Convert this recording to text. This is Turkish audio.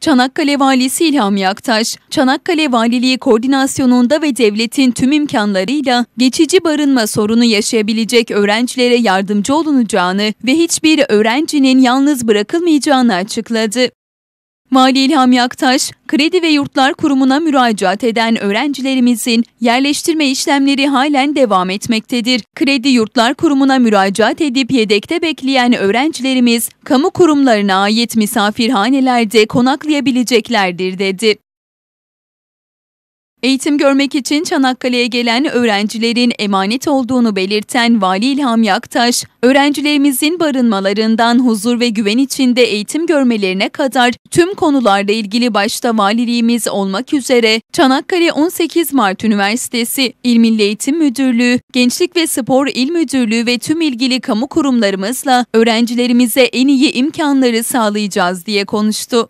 Çanakkale Valisi İlham Yaktaş, Çanakkale Valiliği koordinasyonunda ve devletin tüm imkanlarıyla geçici barınma sorunu yaşayabilecek öğrencilere yardımcı olunacağını ve hiçbir öğrencinin yalnız bırakılmayacağını açıkladı. Vali İlham Yaktaş, Kredi ve Yurtlar Kurumu'na müracaat eden öğrencilerimizin yerleştirme işlemleri halen devam etmektedir. Kredi Yurtlar Kurumu'na müracaat edip yedekte bekleyen öğrencilerimiz kamu kurumlarına ait misafirhanelerde konaklayabileceklerdir dedi. Eğitim görmek için Çanakkale'ye gelen öğrencilerin emanet olduğunu belirten Vali İlham Yaktaş, öğrencilerimizin barınmalarından huzur ve güven içinde eğitim görmelerine kadar tüm konularla ilgili başta valiliğimiz olmak üzere Çanakkale 18 Mart Üniversitesi İl Milli Eğitim Müdürlüğü, Gençlik ve Spor İl Müdürlüğü ve tüm ilgili kamu kurumlarımızla öğrencilerimize en iyi imkanları sağlayacağız diye konuştu.